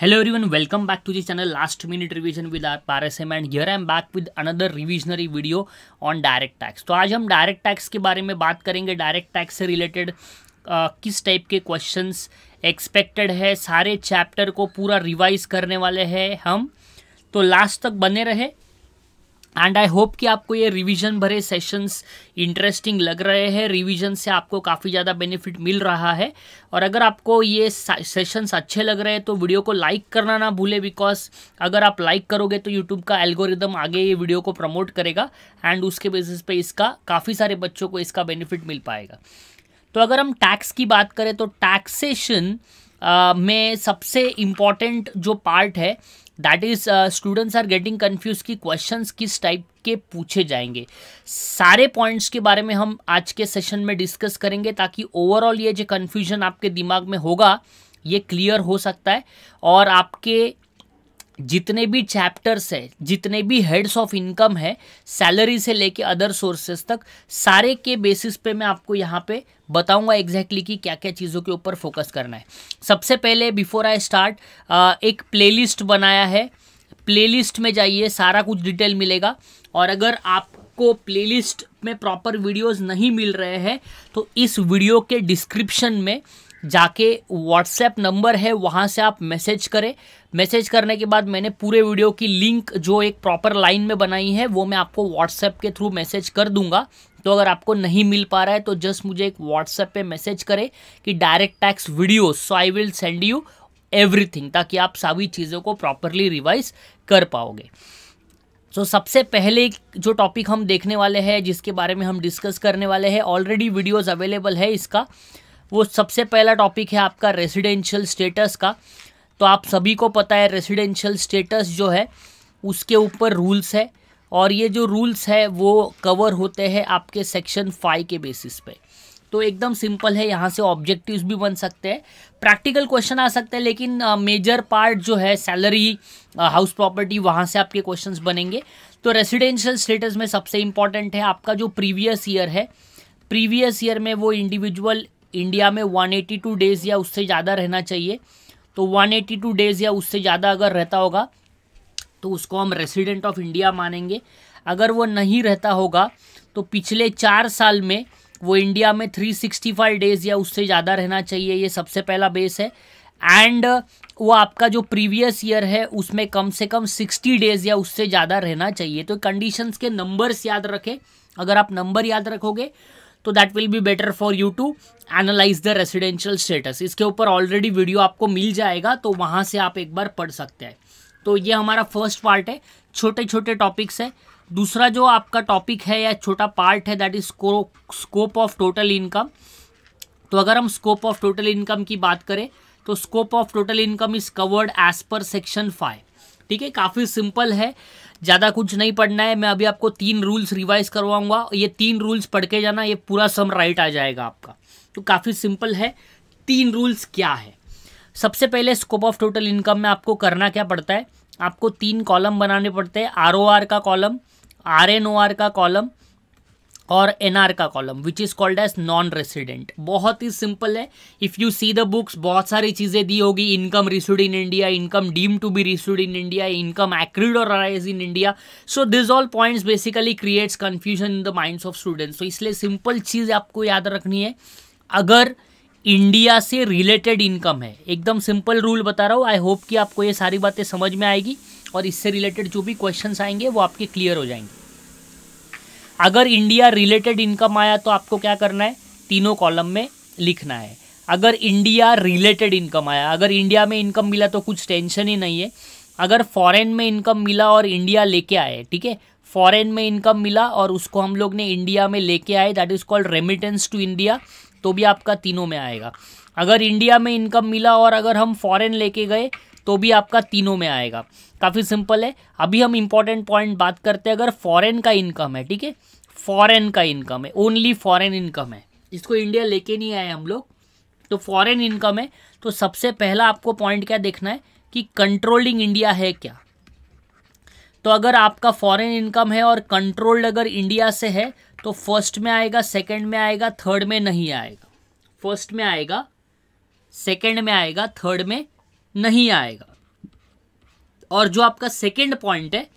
hello everyone welcome back to this channel last minute revision with R S M and here I am back with another revisionary video on direct tax तो आज हम direct tax के बारे में बात करेंगे direct tax से related किस टाइप के क्वेश्चंस एक्सपेक्टेड है सारे चैप्टर को पूरा रिवाइज करने वाले हैं हम तो लास्ट तक बने रहे एंड आई होप कि आपको ये रिवीजन भरे सेशंस इंटरेस्टिंग लग रहे हैं रिवीजन से आपको काफ़ी ज़्यादा बेनिफिट मिल रहा है और अगर आपको ये सेशंस अच्छे लग रहे हैं तो वीडियो को लाइक करना ना भूले बिकॉज अगर आप लाइक करोगे तो यूट्यूब का एल्गोरिदम आगे ये वीडियो को प्रमोट करेगा एंड उसके बेसिस पे इसका काफ़ी सारे बच्चों को इसका बेनिफिट मिल पाएगा तो अगर हम टैक्स की बात करें तो टैक्सेशन में सबसे इम्पॉर्टेंट जो पार्ट है that is students are getting confuse कि क्वेश्चन किस टाइप के पूछे जाएंगे सारे पॉइंट्स के बारे में हम आज के सेशन में डिस्कस करेंगे ताकि ओवरऑल ये जो कन्फ्यूजन आपके दिमाग में होगा ये क्लियर हो सकता है और आपके जितने भी चैप्टर्स है जितने भी हेड्स ऑफ इनकम है सैलरी से लेके अदर सोर्सेस तक सारे के बेसिस पे मैं आपको यहाँ पे बताऊंगा एग्जैक्टली exactly कि क्या क्या चीज़ों के ऊपर फोकस करना है सबसे पहले बिफोर आई स्टार्ट एक प्लेलिस्ट बनाया है प्लेलिस्ट में जाइए सारा कुछ डिटेल मिलेगा और अगर आपको प्लेलिस्ट में प्रॉपर वीडियोस नहीं मिल रहे हैं तो इस वीडियो के डिस्क्रिप्शन में जाके व्हाट्सएप नंबर है वहाँ से आप मैसेज करें मैसेज करने के बाद मैंने पूरे वीडियो की लिंक जो एक प्रॉपर लाइन में बनाई है वो मैं आपको व्हाट्सएप के थ्रू मैसेज कर दूंगा तो अगर आपको नहीं मिल पा रहा है तो जस्ट मुझे एक व्हाट्सएप पे मैसेज करें कि direct tax video so I will send you everything ताकि आप सभी चीज़ों को प्रॉपरली रिवाइज कर पाओगे सो so, सबसे पहले जो टॉपिक हम देखने वाले हैं जिसके बारे में हम डिस्कस करने वाले हैं ऑलरेडी वीडियोज़ अवेलेबल है इसका वो सबसे पहला टॉपिक है आपका रेजिडेंशियल स्टेटस का तो आप सभी को पता है रेजिडेंशियल स्टेटस जो है उसके ऊपर रूल्स है और ये जो रूल्स है वो कवर होते हैं आपके सेक्शन फाइव के बेसिस पे तो एकदम सिंपल है यहाँ से ऑब्जेक्टिव्स भी बन सकते हैं प्रैक्टिकल क्वेश्चन आ सकते हैं लेकिन मेजर पार्ट जो है सैलरी हाउस प्रॉपर्टी वहाँ से आपके क्वेश्चंस बनेंगे तो रेसिडेंशियल स्टेटस में सबसे इम्पॉर्टेंट है आपका जो प्रीवियस ईयर है प्रीवियस ईयर में वो इंडिविजुअल इंडिया में 182 डेज़ या उससे ज़्यादा रहना चाहिए तो 182 डेज़ या उससे ज़्यादा अगर रहता होगा तो उसको हम रेसिडेंट ऑफ इंडिया मानेंगे अगर वो नहीं रहता होगा तो पिछले चार साल में वो इंडिया में 365 डेज़ या उससे ज़्यादा रहना चाहिए ये सबसे पहला बेस है एंड वो आपका जो प्रीवियस ईयर है उसमें कम से कम 60 डेज़ या उससे ज़्यादा रहना चाहिए तो कंडीशंस के नंबर्स याद रखें अगर आप नंबर याद रखोगे तो that will be better for you to analyse the residential status इसके ऊपर ऑलरेडी वीडियो आपको मिल जाएगा तो वहाँ से आप एक बार पढ़ सकते हैं तो ये हमारा फर्स्ट पार्ट है छोटे छोटे टॉपिक्स है दूसरा जो आपका टॉपिक है या छोटा पार्ट है that is scope of total income तो अगर हम स्कोप ऑफ टोटल इनकम की बात करें तो scope of total income is covered as per section five ठीक है काफ़ी सिंपल है ज़्यादा कुछ नहीं पढ़ना है मैं अभी आपको तीन रूल्स रिवाइज करवाऊंगा ये तीन रूल्स पढ़ के जाना ये पूरा सम राइट आ जाएगा आपका तो काफ़ी सिंपल है तीन रूल्स क्या है सबसे पहले स्कोप ऑफ टोटल इनकम में आपको करना क्या पड़ता है आपको तीन कॉलम बनाने पड़ते हैं आर का कॉलम आर का कॉलम और एनआर का column which is called as non resident बहुत ही सिंपल है if you see the books बहुत सारी चीज़ें दी होगी income received in India income deemed to be received in India income accrued और arise in India so this all points basically creates confusion in the minds of students तो इसलिए simple चीज़ आपको याद रखनी है अगर इंडिया से रिलेटेड इनकम है एकदम सिंपल रूल बता रहा हूँ आई होप कि आपको ये सारी बातें समझ में आएगी और इससे रिलेटेड जो भी क्वेश्चंस आएंगे वो आपके क्लियर हो जाएंगे अगर इंडिया रिलेटेड इनकम आया तो आपको क्या करना है तीनों कॉलम में लिखना है अगर इंडिया रिलेटेड इनकम आया अगर इंडिया में इनकम मिला तो कुछ टेंशन ही नहीं है अगर फॉरेन में इनकम मिला और इंडिया लेके आए ठीक है फॉरेन में इनकम मिला और उसको हम लोग ने इंडिया में लेके आए that is called remittance to India तो भी आपका तीनों में आएगा अगर इंडिया में इनकम मिला और अगर हम फॉरेन लेके गए तो भी आपका तीनों में आएगा काफ़ी सिंपल है अभी हम इंपॉर्टेंट पॉइंट बात करते हैं अगर फॉरेन का इनकम है ठीक है फॉरेन का इनकम है ओनली फॉरेन इनकम है इसको इंडिया लेके नहीं आए हम लोग तो फॉरेन इनकम है तो सबसे पहला आपको पॉइंट क्या देखना है कि कंट्रोलिंग इंडिया है क्या तो अगर आपका फॉरेन इनकम है और कंट्रोल्ड अगर इंडिया से है तो फर्स्ट में आएगा सेकंड में आएगा थर्ड में नहीं आएगा फर्स्ट में आएगा सेकंड में आएगा थर्ड में नहीं आएगा और जो आपका सेकेंड पॉइंट है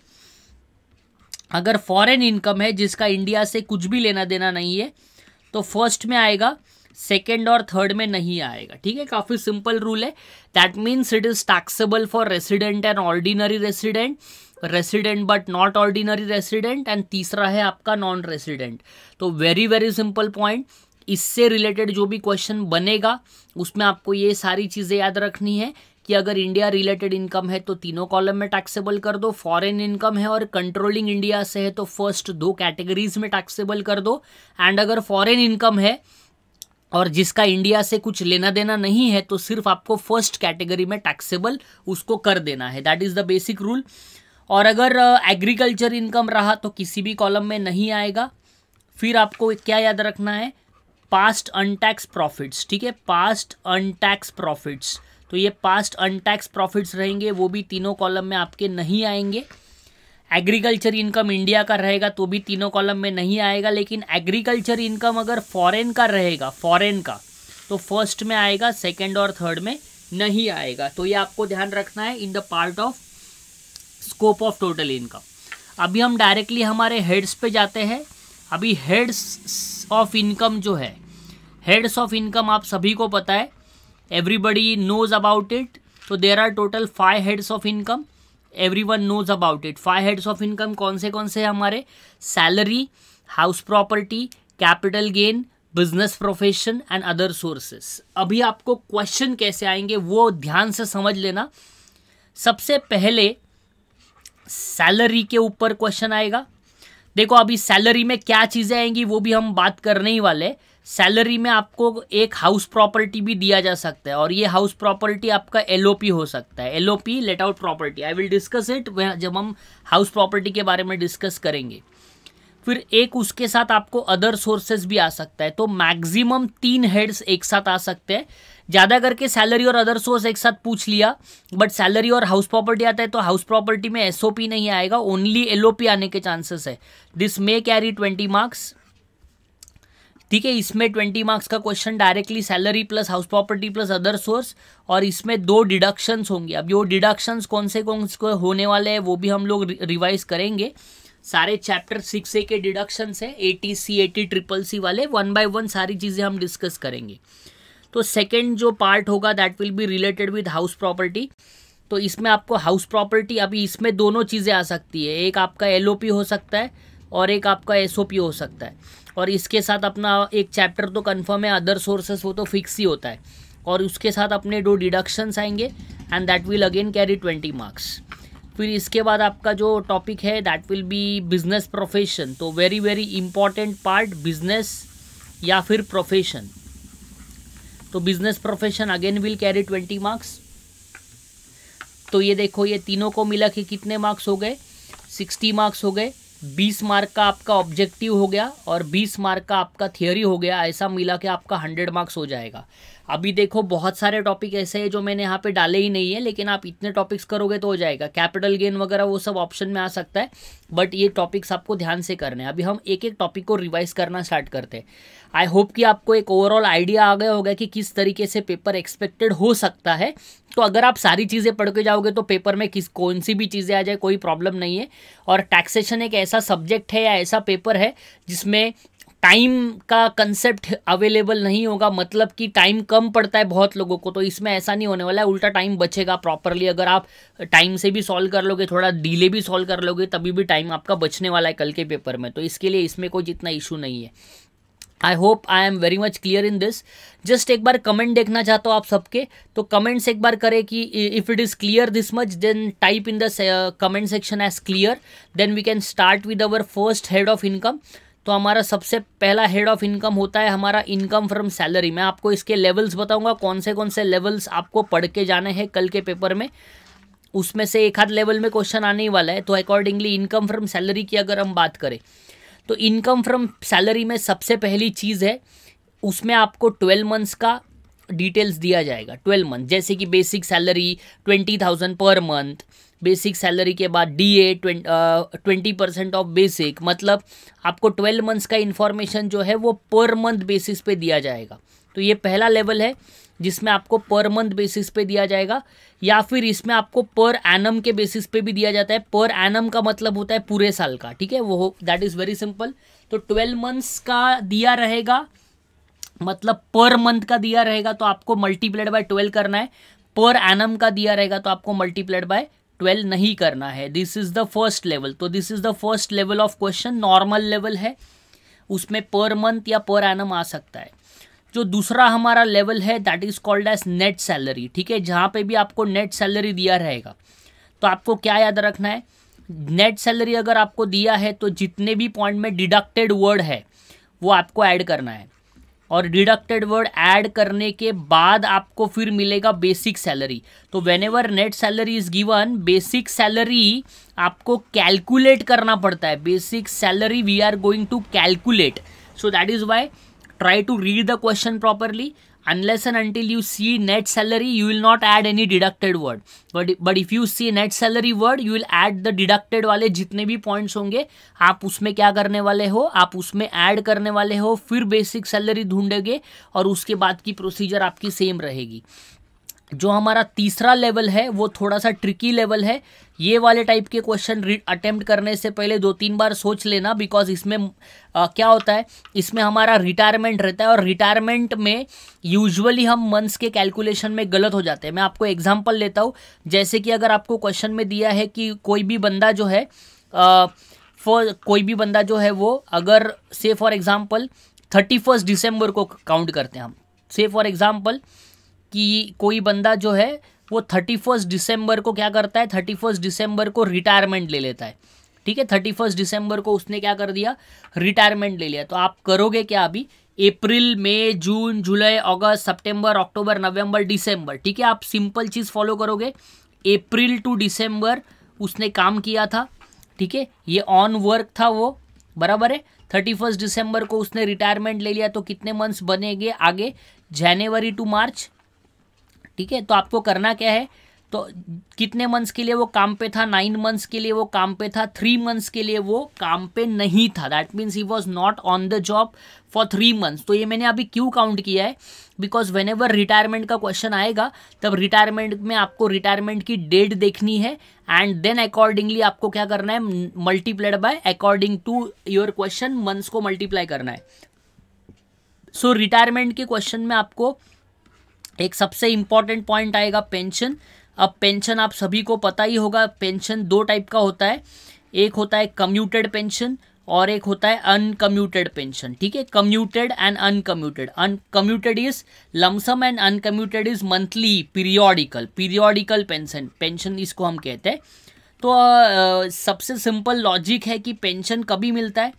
अगर फॉरेन इनकम है जिसका इंडिया से कुछ भी लेना देना नहीं है तो फर्स्ट में आएगा सेकेंड और थर्ड में नहीं आएगा ठीक है काफ़ी सिंपल रूल है that means it is taxable for resident and ordinary resident resident but not ordinary resident and तीसरा है आपका नॉन रेसिडेंट तो वेरी वेरी सिंपल पॉइंट इससे रिलेटेड जो भी क्वेश्चन बनेगा उसमें आपको ये सारी चीज़ें याद रखनी है कि अगर इंडिया रिलेटेड इनकम है तो तीनों कॉलम में टैक्सेबल कर दो फॉरेन इनकम है और कंट्रोलिंग इंडिया से है तो फर्स्ट दो कैटेगरीज में टैक्सेबल कर दो एंड अगर फॉरेन इनकम है और जिसका इंडिया से कुछ लेना देना नहीं है तो सिर्फ आपको फर्स्ट कैटेगरी में टैक्सेबल उसको कर देना है that is the basic rule और अगर एग्रीकल्चर uh, इनकम रहा तो किसी भी कॉलम में नहीं आएगा फिर आपको क्या याद रखना है पास्ट अनटैक्स प्रॉफिट्स ठीक है पास्ट अनटैक्स प्रॉफिट्स तो ये पास्ट अनटैक्स प्रॉफिट्स रहेंगे वो भी तीनों कॉलम में आपके नहीं आएंगे एग्रीकल्चर इनकम इंडिया का रहेगा तो भी तीनों कॉलम में नहीं आएगा लेकिन एग्रीकल्चर इनकम अगर फॉरेन का रहेगा फॉरेन का तो फर्स्ट में आएगा सेकेंड और थर्ड में नहीं आएगा तो ये आपको ध्यान रखना है in the part of scope of total income अभी हम डायरेक्टली हमारे हेड्स पे जाते हैं अभी हेड्स ऑफ इनकम जो है हेड्स ऑफ इनकम आप सभी को पता है everybody knows about it so there are total five heads of income everyone knows about it five heads of income कौन से कौन से हमारे salary house property capital gain business profession and other sources अभी आपको क्वेश्चन कैसे आएंगे वो ध्यान से समझ लेना सबसे पहले सैलरी के ऊपर क्वेश्चन आएगा देखो अभी सैलरी में क्या चीज़ें आएंगी वो भी हम बात करने ही वाले सैलरी में आपको एक हाउस प्रॉपर्टी भी दिया जा सकता है और ये हाउस प्रॉपर्टी आपका एल हो सकता है L O P let out property I will discuss it जब हम हाउस प्रॉपर्टी के बारे में डिस्कस करेंगे फिर एक उसके साथ आपको अदर सोर्सेज भी आ सकता है तो मैक्सिमम तीन हेड्स एक साथ आ सकते हैं ज़्यादा करके सैलरी और अदर सोर्स एक साथ पूछ लिया बट सैलरी और हाउस प्रॉपर्टी आता है तो हाउस प्रॉपर्टी में एसओपी नहीं आएगा ओनली एलओपी आने के चांसेस है this may carry twenty marks ठीक है इसमें ट्वेंटी मार्क्स का question directly salary plus house property plus other source और इसमें दो डिडक्शंस होंगे अब जो डिडक्शंस कौन से कौन से होने वाले हैं वो भी हम लोग रिवाइज करेंगे सारे चैप्टर सिक्स ए के डिडक्शंस हैं T C A T triple C वाले वन बाय वन सारी चीज़ें हम डिस्कस करेंगे तो सेकेंड जो पार्ट होगा that will be related with house property तो इसमें आपको हाउस प्रॉपर्टी अभी इसमें दोनों चीज़ें आ सकती है एक आपका एल हो सकता है और एक आपका एस हो सकता है और इसके साथ अपना एक चैप्टर तो कन्फर्म है अदर सोर्सेस वो तो फिक्स ही होता है और उसके साथ अपने दो डिडक्शंस आएंगे and that will again carry twenty marks फिर इसके बाद आपका जो टॉपिक है that will be business profession तो very very important part business या फिर प्रोफेशन तो business profession again will carry twenty marks तो ये देखो ये तीनों को मिला के कितने मार्क्स हो गए सिक्सटी मार्क्स हो गए बीस मार्क का आपका ऑब्जेक्टिव हो गया और बीस मार्क का आपका थियोरी हो गया ऐसा मिला के आपका हंड्रेड मार्क्स हो जाएगा अभी देखो बहुत सारे टॉपिक ऐसे हैं जो मैंने यहाँ पे डाले ही नहीं है लेकिन आप इतने टॉपिक्स करोगे तो हो जाएगा कैपिटल गेन वगैरह वो सब ऑप्शन में आ सकता है बट ये टॉपिक्स आपको ध्यान से करने हैं अभी हम एक एक टॉपिक को रिवाइज करना स्टार्ट करते हैं आई होप कि आपको एक ओवरऑल आइडिया आ गया होगा कि किस तरीके से पेपर एक्सपेक्टेड हो सकता है तो अगर आप सारी चीज़ें पढ़ के जाओगे तो पेपर में किस कौन सी भी चीज़ें आ जाए कोई प्रॉब्लम नहीं है और टैक्सेशन एक ऐसा सब्जेक्ट है या ऐसा पेपर है जिसमें टाइम का कंसेप्ट अवेलेबल नहीं होगा मतलब कि टाइम कम पड़ता है बहुत लोगों को तो इसमें ऐसा नहीं होने वाला है उल्टा टाइम बचेगा प्रॉपरली अगर आप टाइम से भी सॉल्व कर लोगे थोड़ा डिले भी सॉल्व कर लोगे तभी भी टाइम आपका बचने वाला है कल के पेपर में तो इसके लिए इसमें कोई जितना इशू नहीं है I hope I am very much clear in this just एक बार कमेंट देखना चाहता हूँ आप सबके तो कमेंट्स एक बार करें कि if it is clear this much then type in the comment section as clear then we can start with our first head of income तो हमारा सबसे पहला हेड ऑफ इनकम होता है हमारा इनकम फ्रॉम सैलरी मैं आपको इसके लेवल्स बताऊंगा कौन से कौन से लेवल्स आपको पढ़ के जाने हैं कल के पेपर में उसमें से एक आध लेवल में क्वेश्चन आने ही वाला है तो अकॉर्डिंगली इनकम फ्रॉम सैलरी की अगर हम बात करें तो इनकम फ्रॉम सैलरी में सबसे पहली चीज़ है उसमें आपको ट्वेल्व मंथ्स का डिटेल्स दिया जाएगा ट्वेल्व मंथ जैसे कि basic salary twenty thousand per month basic salary के बाद D A twenty percent of basic मतलब आपको ट्वेल्व मंथ्स का इन्फॉर्मेशन जो है वो पर मंथ बेसिस पे दिया जाएगा तो ये पहला लेवल है जिसमें आपको पर मंथ बेसिस पे दिया जाएगा या फिर इसमें आपको पर एनम के बेसिस पे भी दिया जाता है पर एनम का मतलब होता है पूरे साल का ठीक है वो दैट इज़ वेरी सिंपल तो ट्वेल्व मंथ्स का दिया रहेगा मतलब पर मंथ का दिया रहेगा तो आपको मल्टीप्लाइड बाय ट्वेल्व करना है पर एनम का दिया रहेगा तो आपको मल्टीप्लाइड बाय ट्वेल्व नहीं करना है this is the first level तो this is the first level of question normal level है उसमें पर मंथ या पर एनम आ सकता है जो दूसरा हमारा लेवल है that is called as net salary ठीक है जहाँ पे भी आपको नेट सैलरी दिया रहेगा तो आपको क्या याद रखना है नेट सैलरी अगर आपको दिया है तो जितने भी पॉइंट में डिडक्टेड वर्ड है वो आपको ऐड करना है और डिडक्टेड वर्ड ऐड करने के बाद आपको फिर मिलेगा बेसिक सैलरी तो whenever net salary is given basic salary आपको कैलकुलेट करना पड़ता है basic salary we are going to calculate so that is why try to read the question properly unless and until you see net salary you will not add any deducted word but but if you see net salary word you will add the deducted wale jitne bhi points honge aap usme kya karne wale ho aap usme add karne wale ho fir basic salary ढूंढोगे aur uske baad ki procedure aapki same rahegi जो हमारा तीसरा level है वो थोड़ा सा tricky level है ये वाले टाइप के क्वेश्चन अटेम्प्ट करने से पहले दो तीन बार सोच लेना बिकॉज इसमें आ, क्या होता है इसमें हमारा रिटायरमेंट रहता है और रिटायरमेंट में यूजुअली हम मंथ्स के कैलकुलेशन में गलत हो जाते हैं मैं आपको एग्जांपल लेता हूँ जैसे कि अगर आपको क्वेश्चन में दिया है कि कोई भी बंदा जो है फॉर कोई भी बंदा जो है वो अगर से फॉर एग्ज़ाम्पल थर्टी फर्स्ट दिसंबर को काउंट करते हैं हम से फॉर एग्ज़ाम्पल कि कोई बंदा जो है वो थर्टी फर्स्ट दिसंबर को क्या करता है थर्टी फर्स्ट दिसंबर को रिटायरमेंट ले लेता है ठीक है थर्टी फर्स्ट दिसंबर को उसने क्या कर दिया रिटायरमेंट ले लिया तो आप करोगे क्या अभी अप्रैल मई जून जुलाई अगस्त सितंबर अक्टूबर नवंबर दिसंबर ठीक है आप सिंपल चीज़ फॉलो करोगे अप्रैल टू दिसंबर उसने काम किया था ठीक है ये ऑन वर्क था वो बराबर है थर्टी फर्स्ट दिसंबर को उसने रिटायरमेंट ले लिया तो कितने मंथ्स बनेंगे आगे जनवरी टू मार्च ठीक है तो आपको करना क्या है तो कितने मंथ्स के लिए वो काम पे था नाइन मंथ्स के लिए वो काम पे था थ्री मंथ्स के लिए वो काम पे नहीं था that means he was not on the job for three months तो ये मैंने अभी क्यों काउंट किया है बिकॉज वेन एवर रिटायरमेंट का क्वेश्चन आएगा तब रिटायरमेंट में आपको रिटायरमेंट की डेट देखनी है एंड देन अकॉर्डिंगली आपको क्या करना है multiplied by according to your question months को मल्टीप्लाई करना है सो so, रिटायरमेंट के क्वेश्चन में आपको एक सबसे इम्पॉर्टेंट पॉइंट आएगा पेंशन अब पेंशन आप सभी को पता ही होगा पेंशन दो टाइप का होता है एक होता है कम्यूटेड पेंशन और एक होता है अनकम्यूटेड पेंशन ठीक है commuted and uncommuted uncommuted is lump sum and uncommuted is monthly periodical periodical pension pension इसको हम कहते हैं तो आ, सबसे सिंपल लॉजिक है कि पेंशन कभी मिलता है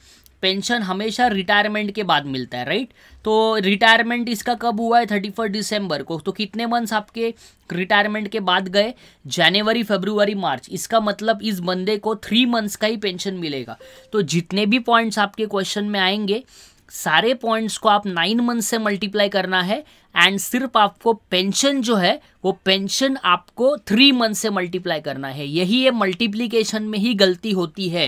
पेंशन हमेशा रिटायरमेंट के बाद मिलता है राइट तो रिटायरमेंट इसका कब हुआ है थर्टी फर्स्ट दिसंबर को तो कितने मंथ्स आपके रिटायरमेंट के बाद गए जनवरी फरवरी मार्च इसका मतलब इस बंदे को थ्री मंथ्स का ही पेंशन मिलेगा तो जितने भी पॉइंट्स आपके क्वेश्चन में आएंगे सारे पॉइंट्स को आप नाइन मंथ से मल्टीप्लाई करना है एंड सिर्फ आपको पेंशन जो है वो पेंशन आपको थ्री मंथ से मल्टीप्लाई करना है यही ये मल्टीप्लीकेशन में ही गलती होती है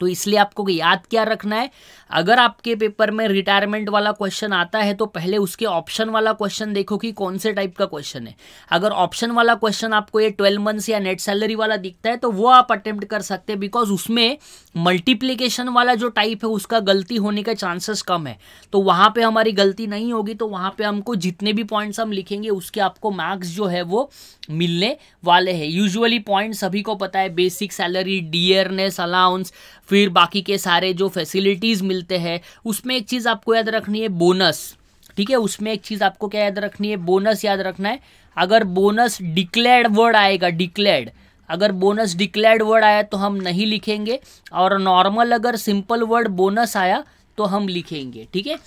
तो इसलिए आपको याद क्या रखना है अगर आपके पेपर में रिटायरमेंट वाला क्वेश्चन आता है तो पहले उसके ऑप्शन वाला क्वेश्चन देखो कि कौन से टाइप का क्वेश्चन है अगर ऑप्शन वाला क्वेश्चन आपको ये ट्वेल्व मंथ्स या नेट सैलरी वाला दिखता है तो वो आप अटेम्प्ट कर सकते हैं बिकॉज उसमें मल्टीप्लीकेशन वाला जो टाइप है उसका गलती होने का चांसेस कम है तो वहाँ पर हमारी गलती नहीं होगी तो वहाँ पर हमको जितने भी पॉइंट्स हम लिखेंगे उसके आपको मार्क्स जो है वो मिलने वाले हैं यूजुअली पॉइंट सभी को पता है बेसिक सैलरी डियरनेस अलाउंस फिर बाकी के सारे जो फैसिलिटीज़ मिल मिलते हैं उसमें एक चीज़ आपको याद रखनी है बोनस ठीक है उसमें एक चीज़ आपको क्या याद रखनी है बोनस याद रखना है अगर बोनस डिक्लेयर्ड वर्ड आएगा डिक्लेयर्ड अगर बोनस डिक्लेयर्ड वर्ड आया तो हम नहीं लिखेंगे और नॉर्मल अगर सिंपल वर्ड बोनस आया तो हम लिखेंगे ठीक है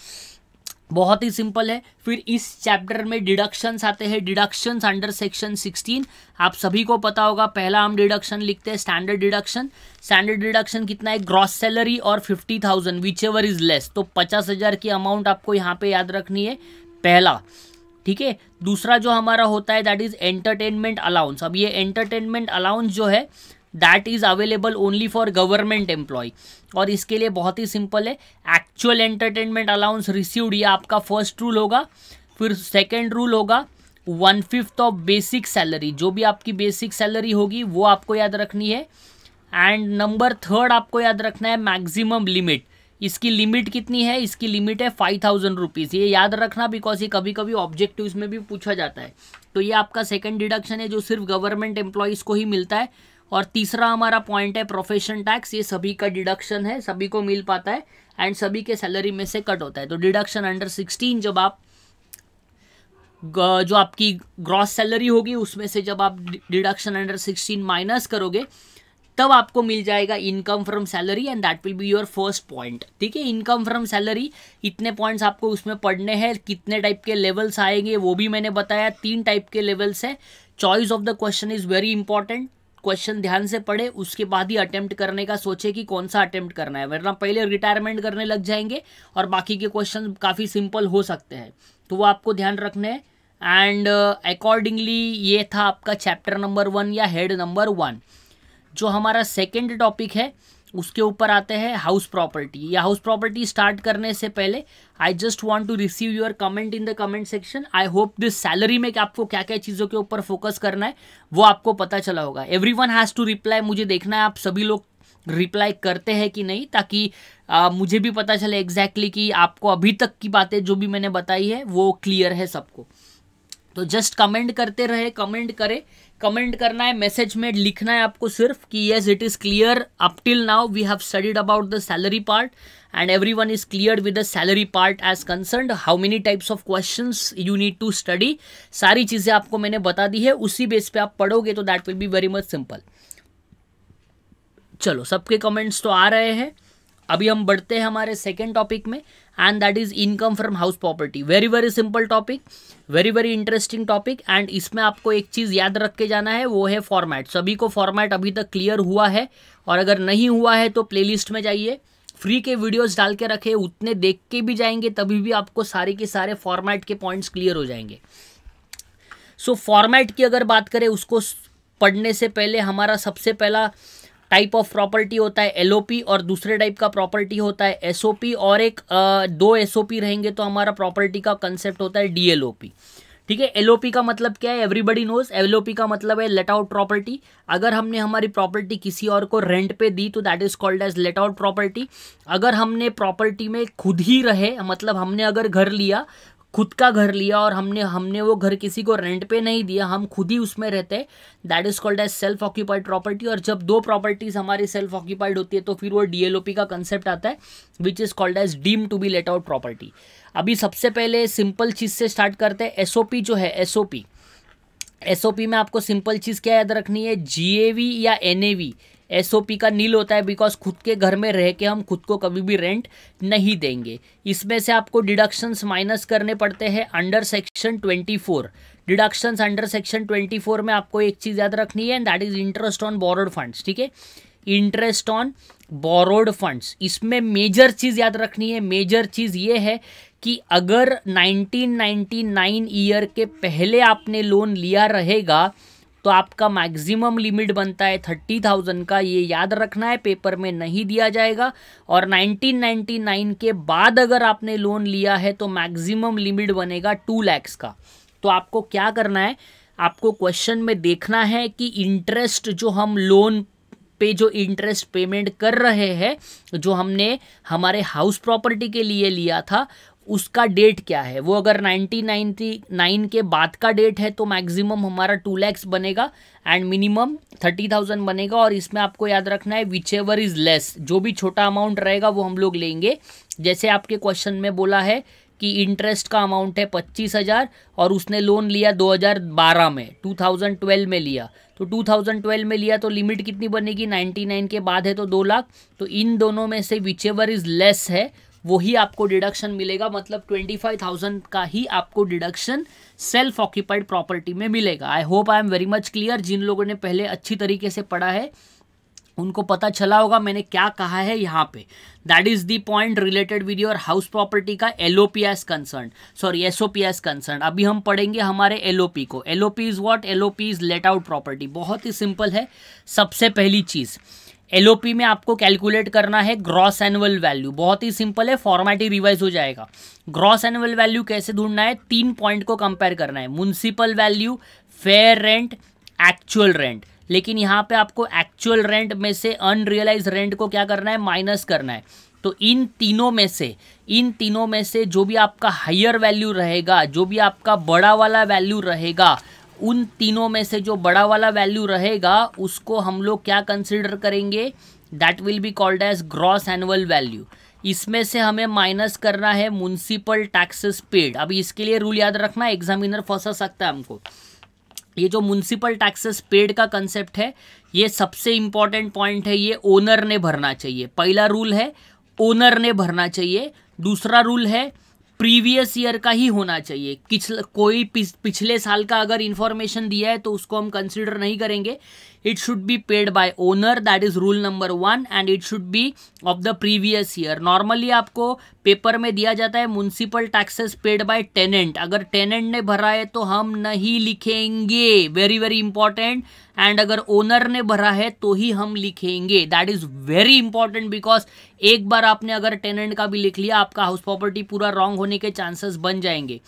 बहुत ही सिंपल है फिर इस चैप्टर में डिडक्शंस आते हैं डिडक्शंस अंडर सेक्शन 16 आप सभी को पता होगा पहला हम डिडक्शन लिखते हैं स्टैंडर्ड डिडक्शन स्टैंडर्ड डिडक्शन कितना है ग्रॉस सैलरी और fifty thousand whichever is less तो पचास हज़ार की अमाउंट आपको यहाँ पे याद रखनी है पहला ठीक है दूसरा जो हमारा होता है दैट इज़ एंटरटेनमेंट अलाउंस अब ये एंटरटेनमेंट अलाउंस जो है that is available only for government employ और इसके लिए बहुत ही सिंपल है एक्चुअल एंटरटेनमेंट अलाउंस रिसीव्ड ये आपका फर्स्ट रूल होगा फिर सेकेंड रूल होगा one fifth of basic salary जो भी आपकी बेसिक सैलरी होगी वो आपको याद रखनी है एंड नंबर थर्ड आपको याद रखना है मैक्सिमम लिमिट इसकी लिमिट कितनी है इसकी लिमिट है फाइव थाउजेंड रुपीज़ ये याद रखना बिकॉज ये कभी कभी ऑब्जेक्टिव में भी पूछा जाता है तो ये आपका सेकेंड डिडक्शन है जो सिर्फ गवर्नमेंट एम्प्लॉयज़ को ही मिलता है और तीसरा हमारा पॉइंट है प्रोफेशन टैक्स ये सभी का डिडक्शन है सभी को मिल पाता है एंड सभी के सैलरी में से कट होता है तो डिडक्शन अंडर सिक्सटीन जब आप जो आपकी ग्रॉस सैलरी होगी उसमें से जब आप डिडक्शन अंडर सिक्सटीन माइनस करोगे तब आपको मिल जाएगा income from salary and that will be your first point ठीक है इनकम फ्रॉम सैलरी इतने पॉइंट्स आपको उसमें पढ़ने हैं कितने टाइप के लेवल्स आएंगे वो भी मैंने बताया तीन टाइप के लेवल्स है choice of the question is very important question ध्यान से पढ़े उसके बाद ही अटेम्प्ट करने का सोचे कि कौन सा अटेम्प्ट करना है वरना पहले रिटायरमेंट करने लग जाएंगे और बाकी के क्वेश्चन काफ़ी सिंपल हो सकते हैं तो वो आपको ध्यान रखने एंड अकॉर्डिंगली ये था आपका चैप्टर नंबर वन या हेड नंबर वन जो हमारा सेकेंड टॉपिक है उसके ऊपर आते हैं हाउस प्रॉपर्टी या हाउस प्रॉपर्टी स्टार्ट करने से पहले I just want to receive your comment in the comment section I hope this salary में आपको क्या क्या चीज़ों के ऊपर फोकस करना है वो आपको पता चला होगा every one has to reply मुझे देखना है आप सभी लोग रिप्लाई करते हैं कि नहीं ताकि आ, मुझे भी पता चले एग्जैक्टली exactly कि आपको अभी तक की बातें जो भी मैंने बताई है वो क्लियर है सबको तो जस्ट कमेंट करते रहे कमेंट करें कमेंट करना है मैसेज में लिखना है आपको सिर्फ कि yes it is clear up till now we have studied about the salary part every one is clear with the salary part as concern how many types of question you need to study सारी चीज़ें आपको मैंने बता दी है उसी base पे आप पढ़ोगे तो that will be very much simple चलो सबके कमेंट्स तो आ रहे हैं अभी हम बढ़ते हैं हमारे सेकेंड टॉपिक में and that is income from house property very very simple topic very very interesting topic and इसमें आपको एक चीज़ याद रख के जाना है वो है फॉर्मेट सभी को फॉर्मेट अभी तक क्लियर हुआ है और अगर नहीं हुआ है तो प्ले में जाइए फ्री के वीडियोस डाल के रखे उतने देख के भी जाएंगे तभी भी आपको सारे के सारे फॉर्मेट के पॉइंट्स क्लियर हो जाएंगे सो so, फॉर्मेट की अगर बात करें उसको पढ़ने से पहले हमारा सबसे पहला टाइप ऑफ प्रॉपर्टी होता है एलओपी और दूसरे टाइप का प्रॉपर्टी होता है एसओपी और एक आ, दो एसओपी रहेंगे तो हमारा प्रॉपर्टी का कंसेप्ट होता है डीएलओपी ठीक है एलओपी का मतलब क्या है एवरीबडी नोज एलओपी का मतलब है लेट आउट प्रॉपर्टी अगर हमने हमारी प्रॉपर्टी किसी और को रेंट पे दी तो that is called as let out property अगर हमने प्रॉपर्टी में खुद ही रहे मतलब हमने अगर घर लिया खुद का घर लिया और हमने हमने वो घर किसी को रेंट पे नहीं दिया हम खुद ही उसमें रहते that is called as self occupied property और जब दो प्रॉपर्टीज़ हमारी सेल्फ ऑक्यूपाइड होती है तो फिर वो डी का कंसेप्ट आता है which is called as deem to be let out property अभी सबसे पहले सिंपल चीज़ से स्टार्ट करते हैं एस जो है एस एस में आपको सिंपल चीज़ क्या याद रखनी है जी या एन एसओपी का नील होता है बिकॉज खुद के घर में रह के हम खुद को कभी भी रेंट नहीं देंगे इसमें से आपको डिडक्शंस माइनस करने पड़ते हैं under section twenty four deductions under section twenty four में आपको एक चीज़ याद रखनी है and that is interest on borrowed funds ठीक है इंटरेस्ट ऑन बोरोड फंड्स इसमें मेजर चीज़ याद रखनी है मेजर चीज़ ये है कि अगर 1999 ईयर के पहले आपने लोन लिया रहेगा तो आपका मैक्सिमम लिमिट बनता है थर्टी थाउजेंड का ये याद रखना है पेपर में नहीं दिया जाएगा और 1999 के बाद अगर आपने लोन लिया है तो मैक्सिमम लिमिट बनेगा टू लैक्स का तो आपको क्या करना है आपको क्वेश्चन में देखना है कि इंटरेस्ट जो हम लोन पे जो इंटरेस्ट पेमेंट कर रहे हैं जो हमने हमारे हाउस प्रॉपर्टी के लिए लिया था उसका डेट क्या है वो अगर नाइनटीन नाइन के बाद का डेट है तो मैक्सिमम हमारा टू लैक्स बनेगा एंड मिनिमम थर्टी थाउजेंड बनेगा और इसमें आपको याद रखना है विच एवर इज़ लेस जो भी छोटा अमाउंट रहेगा वो हम लोग लेंगे जैसे आपके क्वेश्चन में बोला है कि इंटरेस्ट का अमाउंट है पच्चीस हज़ार और उसने लोन लिया 2012 में 2012 में लिया तो 2012 में लिया तो लिमिट कितनी बनेगी 99 के बाद है तो दो लाख तो इन दोनों में से विच एवर इज़ लेस है वही आपको डिडक्शन मिलेगा मतलब ट्वेंटी फाइव थाउजेंड का ही आपको डिडक्शन सेल्फ ऑक्यूपाइड प्रॉपर्टी में मिलेगा I hope I am very much clear जिन लोगों ने पहले अच्छी तरीके से पढ़ा है उनको पता चला होगा मैंने क्या कहा है यहाँ पे that is the point related with your house property का L O P S concern sorry S O P S concern अभी हम पढ़ेंगे हमारे एल ओ पी को L O P is what L O P is let out property बहुत ही simple है सबसे पहली चीज़ एलओपी में आपको कैलकुलेट करना है ग्रॉस एनुअल वैल्यू बहुत ही सिंपल है फॉर्मेट ही रिवाइज हो जाएगा ग्रॉस एनुअल वैल्यू कैसे ढूंढना है तीन पॉइंट को कंपेयर करना है municipal value fair rent actual rent लेकिन यहाँ पे आपको एक्चुअल रेंट में से अनरियलाइज रेंट को क्या करना है माइनस करना है तो इन तीनों में से इन तीनों में से जो भी आपका हायर वैल्यू रहेगा जो भी आपका बड़ा वाला वैल्यू रहेगा उन तीनों में से जो बड़ा वाला वैल्यू रहेगा उसको हम लोग क्या कंसिडर करेंगे that will be called as gross annual value इसमें से हमें माइनस करना है म्यूनसिपल टैक्सेस पेड अभी इसके लिए रूल याद रखना एग्जामिनर फंसा सकता है हमको ये जो म्यूनसिपल टैक्सेस पेड का कंसेप्ट है ये सबसे इंपॉर्टेंट पॉइंट है ये ओनर ने भरना चाहिए पहला रूल है ओनर ने भरना चाहिए दूसरा रूल है प्रीवियस ईयर का ही होना चाहिए कोई पिछले साल का अगर इन्फॉर्मेशन दिया है तो उसको हम कंसिडर नहीं करेंगे it should be paid by owner that is rule number one and it should be of the previous year normally आपको पेपर में दिया जाता है municipal taxes paid by tenant अगर टेनेंट ने भरा है तो हम नहीं लिखेंगे वेरी वेरी इंपॉर्टेंट एंड अगर ओनर ने भरा है तो ही हम लिखेंगे that is very important because एक बार आपने अगर टेनेंट का भी लिख लिया आपका हाउस प्रॉपर्टी पूरा रॉन्ग होने के चांसेस बन जाएंगे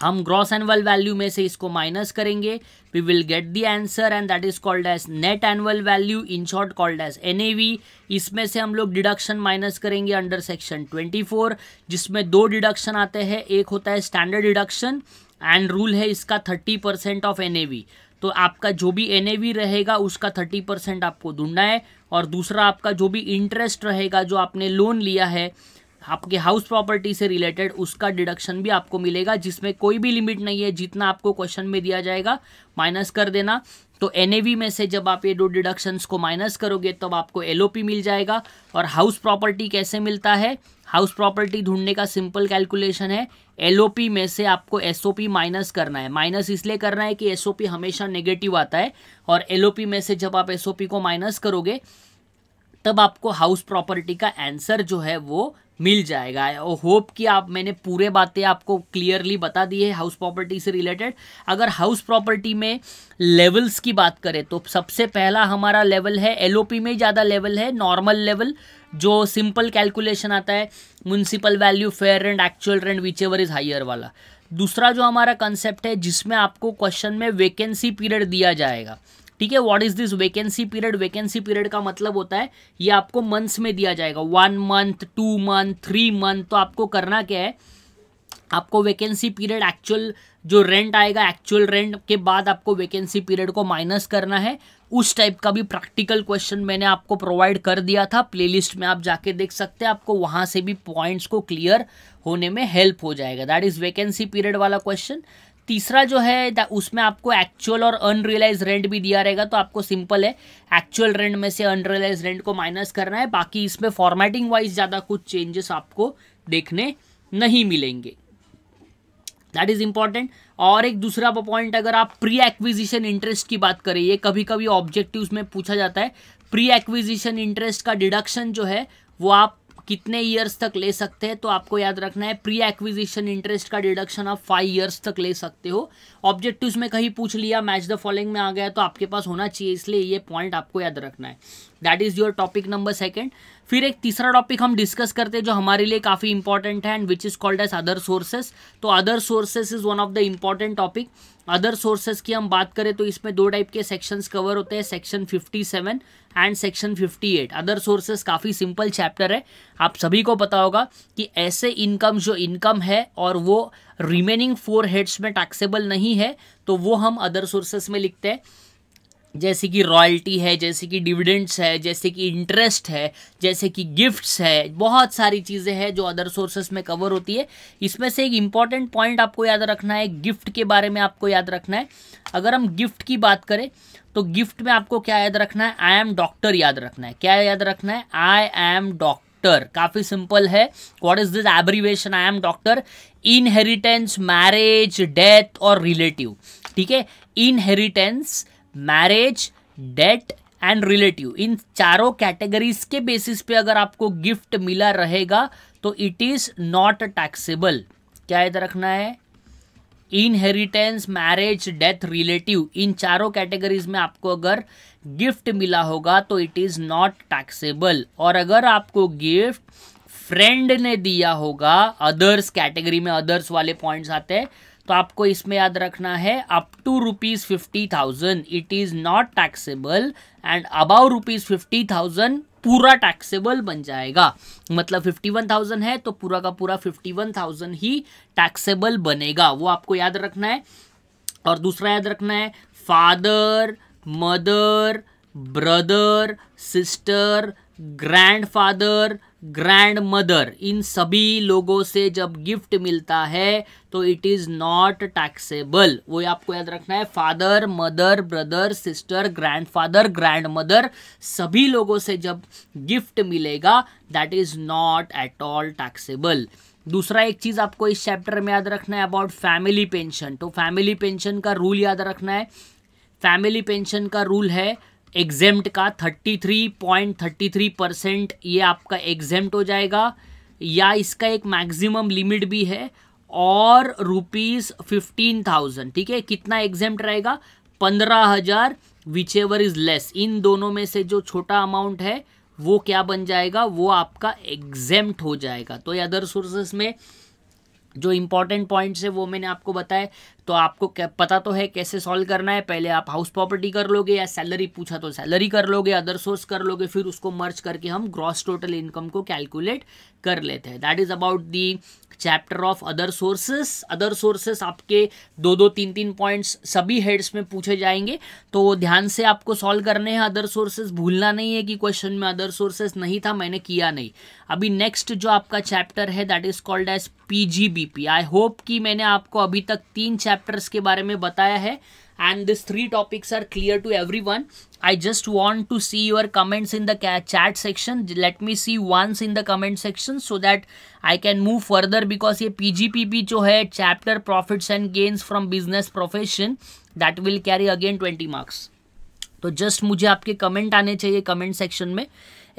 हम ग्रॉस एनुअल वैल्यू में से इसको माइनस करेंगे we will get the answer and that is called as net annual value in short called as N इसमें से हम लोग डिडक्शन माइनस करेंगे अंडर सेक्शन 24 जिसमें दो डिडक्शन आते हैं एक होता है स्टैंडर्ड डिडक्शन एंड रूल है इसका 30 परसेंट ऑफ एन तो आपका जो भी एन रहेगा उसका 30 परसेंट आपको ढूंढना है और दूसरा आपका जो भी इंटरेस्ट रहेगा जो आपने लोन लिया है आपके हाउस प्रॉपर्टी से रिलेटेड उसका डिडक्शन भी आपको मिलेगा जिसमें कोई भी लिमिट नहीं है जितना आपको क्वेश्चन में दिया जाएगा माइनस कर देना तो एन में से जब आप ये दो डिडक्शंस को माइनस करोगे तब तो आपको एल मिल जाएगा और हाउस प्रॉपर्टी कैसे मिलता है हाउस प्रॉपर्टी ढूंढने का सिंपल कैलकुलेशन है एल में से आपको एस माइनस करना है माइनस इसलिए करना है कि एस हमेशा नेगेटिव आता है और एल में से जब आप एस को माइनस करोगे तब आपको हाउस प्रॉपर्टी का आंसर जो है वो मिल जाएगा आई होप कि आप मैंने पूरे बातें आपको क्लियरली बता दी है हाउस प्रॉपर्टी से रिलेटेड अगर हाउस प्रॉपर्टी में लेवल्स की बात करें तो सबसे पहला हमारा लेवल है एलओपी में ज़्यादा लेवल है नॉर्मल लेवल जो सिंपल कैलकुलेशन आता है municipal value fair rent actual rent which ever is higher वाला दूसरा जो हमारा कंसेप्ट है जिसमें आपको क्वेश्चन में वैकेंसी पीरियड दिया जाएगा ठीक है what is this vacancy period vacancy period का मतलब होता है ये आपको मंथ्स में दिया जाएगा one month two month three month तो आपको करना क्या है आपको वैकेंसी पीरियड एक्चुअल जो रेंट आएगा एक्चुअल रेंट के बाद आपको वैकेंसी पीरियड को माइनस करना है उस टाइप का भी प्रैक्टिकल क्वेश्चन मैंने आपको प्रोवाइड कर दिया था प्लेलिस्ट में आप जाके देख सकते हैं आपको वहां से भी पॉइंट्स को क्लियर होने में हेल्प हो जाएगा दैट इज़ वैकेंसी पीरियड वाला क्वेश्चन तीसरा जो है उसमें आपको एक्चुअल और अनरियलाइज रेंट भी दिया रहेगा तो आपको सिंपल है एक्चुअल रेंट में से अनरियलाइज रेंट को माइनस करना है बाकी इसमें फॉर्मेटिंग वाइज ज़्यादा कुछ चेंजेस आपको देखने नहीं मिलेंगे दैट इज़ इंपॉर्टेंट और एक दूसरा पॉइंट अगर आप प्री एक्विजिशन इंटरेस्ट की बात करें ये कभी कभी ऑब्जेक्टिव में पूछा जाता है प्री एक्विजिशन इंटरेस्ट का डिडक्शन जो है वो आप कितने ईयर्स तक ले सकते हैं तो आपको याद रखना है प्री एक्विजिशन इंटरेस्ट का डिडक्शन आप फाइव ईयर्स तक ले सकते हो ऑब्जेक्टिव्स में कहीं पूछ लिया मैच द फॉलोइंग में आ गया तो आपके पास होना चाहिए इसलिए ये पॉइंट आपको याद रखना है that is your topic number second फिर एक तीसरा टॉपिक हम डिस्कस करते हैं जो हमारे लिए काफ़ी इंपॉर्टेंट है and which is called as other sources तो other sources is one of the important topic other sources की हम बात करें तो इसमें दो टाइप के सेक्शंस कवर होते हैं section 57 and section 58 other sources काफ़ी सिंपल चैप्टर है आप सभी को पता होगा कि ऐसे इनकम जो इनकम है और वो रिमेनिंग फोर हेड्स में टैक्सेबल नहीं है तो वो हम अदर सोर्सेस में लिखते हैं जैसे कि रॉयल्टी है जैसे कि डिविडेंड्स है जैसे कि इंटरेस्ट है जैसे कि गिफ्ट्स है बहुत सारी चीज़ें हैं जो अदर सोर्सेस में कवर होती है इसमें से एक इम्पॉर्टेंट पॉइंट आपको याद रखना है गिफ्ट के बारे में आपको याद रखना है अगर हम गिफ्ट की बात करें तो गिफ्ट में आपको क्या याद रखना है आई एम डॉक्टर याद रखना है क्या याद रखना है आई एम डॉक्टर काफ़ी सिंपल है what is this abbreviation I M doctor inheritance marriage death और रिलेटिव ठीक है inheritance marriage death and relative इन चारों कैटेगरीज के बेसिस पे अगर आपको गिफ्ट मिला रहेगा तो इट इज़ नॉट टैक्सेबल क्या याद रखना है इनहेरिटेंस मैरिज डेथ रिलेटिव इन चारों कैटेगरीज में आपको अगर गिफ्ट मिला होगा तो इट इज़ नॉट टैक्सेबल और अगर आपको गिफ्ट फ्रेंड ने दिया होगा अदर्स कैटेगरी में अदर्स वाले पॉइंट्स आते हैं तो आपको इसमें याद रखना है up to rupees fifty thousand it is not taxable and above rupees fifty thousand पूरा टैक्सेबल बन जाएगा मतलब फिफ्टी वन थाउजेंड है तो पूरा का पूरा फिफ्टी वन थाउजेंड ही टैक्सेबल बनेगा वो आपको याद रखना है और दूसरा याद रखना है father mother brother sister grandfather grandmother इन सभी लोगों से जब गिफ्ट मिलता है तो इट इज़ नॉट टैक्सेबल वो आपको याद रखना है father mother brother sister grandfather grandmother सभी लोगों से जब गिफ्ट मिलेगा that is not at all taxable दूसरा एक चीज़ आपको इस चैप्टर में याद रखना है अबाउट फैमिली पेंशन तो फैमिली पेंशन का रूल याद रखना है फैमिली पेंशन का रूल है एग्जेम्ट का 33.33 परसेंट ये आपका एग्जेम्ट हो जाएगा या इसका एक मैक्सिमम लिमिट भी है और रुपीज़ फिफ्टीन थाउजेंड ठीक है कितना एग्जेम्ट रहेगा पंद्रह हज़ार विच एवर इज़ लेस इन दोनों में से जो छोटा अमाउंट है वो क्या बन जाएगा वो आपका एग्जेम्ट हो जाएगा तो अदर सोर्सेस में जो इंपॉर्टेंट पॉइंट्स है वो मैंने आपको बताया तो आपको पता तो है कैसे सॉल्व करना है पहले आप हाउस प्रॉपर्टी कर लोगे या सैलरी पूछा तो सैलरी कर लोगे अदर सोर्स कर लोगे फिर उसको मर्ज करके हम ग्रॉस टोटल इनकम को कैलकुलेट कर लेते हैं that is about the chapter of other sources other sources आपके दो दो तीन तीन पॉइंट्स सभी हेड्स में पूछे जाएंगे तो ध्यान से आपको सॉल्व करने हैं अदर सोर्सेस भूलना नहीं है कि क्वेश्चन में अदर सोर्सेस नहीं था मैंने किया नहीं अभी नेक्स्ट जो आपका चैप्टर है that is called as P I hope कि मैंने आपको अभी तक तीन चैप्टर चैप्टर्स के बारे में बताया है and this three topics are clear to everyone I just want to see your comments in the chat section let me see once in the comment section so that I can move further because ये P G P P जो है chapter profits and gains from business profession that will carry again twenty marks तो just मुझे आपके comment आने चाहिए comment section में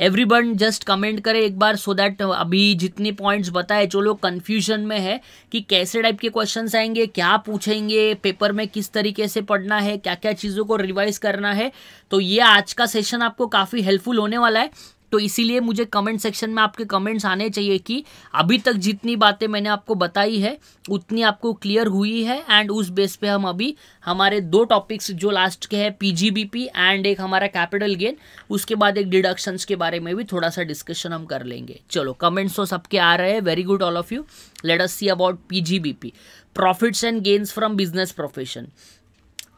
every just comment करे एक बार सो दैट अभी जितने पॉइंट्स बताए जो लोग कन्फ्यूजन में है कि कैसे टाइप के क्वेश्चन आएंगे क्या पूछेंगे पेपर में किस तरीके से पढ़ना है क्या क्या चीज़ों को रिवाइज करना है तो ये आज का सेशन आपको काफ़ी हेल्पफुल होने वाला है तो इसीलिए मुझे कमेंट सेक्शन में आपके कमेंट्स आने चाहिए कि अभी तक जितनी बातें मैंने आपको बताई है उतनी आपको क्लियर हुई है एंड उस बेस पे हम अभी हमारे दो टॉपिक्स जो लास्ट के हैं पीजीबीपी एंड एक हमारा कैपिटल गेन उसके बाद एक डिडक्शंस के बारे में भी थोड़ा सा डिस्कशन हम कर लेंगे चलो कमेंट्स तो सबके आ रहे हैं very good all of you let us see about P profits and gains from business profession